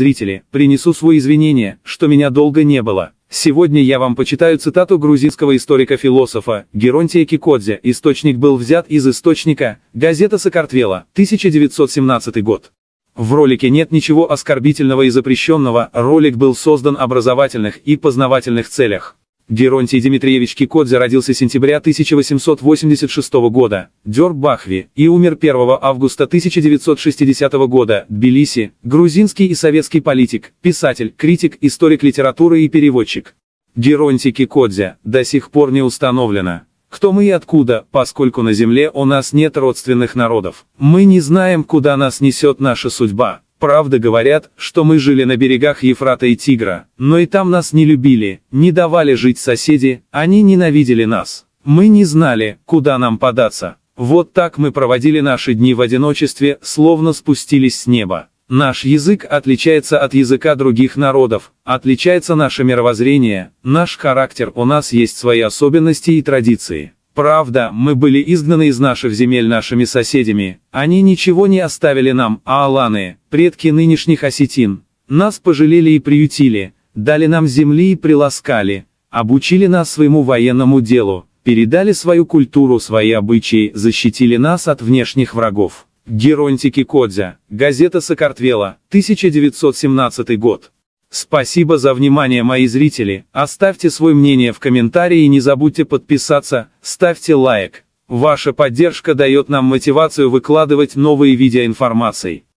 зрители, принесу свои извинения, что меня долго не было. Сегодня я вам почитаю цитату грузинского историка-философа Геронтия Кикодзе. Источник был взят из источника «Газета Сокартвела», 1917 год. В ролике нет ничего оскорбительного и запрещенного, ролик был создан образовательных и познавательных целях. Геронтий Дмитриевич Кикодзе родился сентября 1886 года, Дёрбахви, и умер 1 августа 1960 года, Тбилиси, грузинский и советский политик, писатель, критик, историк литературы и переводчик. Геронтий Кикодзе, до сих пор не установлено. Кто мы и откуда, поскольку на Земле у нас нет родственных народов. Мы не знаем, куда нас несет наша судьба. Правда говорят, что мы жили на берегах Ефрата и Тигра, но и там нас не любили, не давали жить соседи, они ненавидели нас. Мы не знали, куда нам податься. Вот так мы проводили наши дни в одиночестве, словно спустились с неба. Наш язык отличается от языка других народов, отличается наше мировоззрение, наш характер, у нас есть свои особенности и традиции. Правда, мы были изгнаны из наших земель нашими соседями, они ничего не оставили нам, а аланы, предки нынешних осетин, нас пожалели и приютили, дали нам земли и приласкали, обучили нас своему военному делу, передали свою культуру, свои обычаи, защитили нас от внешних врагов. Геронтики Кодзя, газета Сокартвела, 1917 год. Спасибо за внимание, мои зрители. Оставьте свое мнение в комментарии и не забудьте подписаться, ставьте лайк. Ваша поддержка дает нам мотивацию выкладывать новые видеоинформации.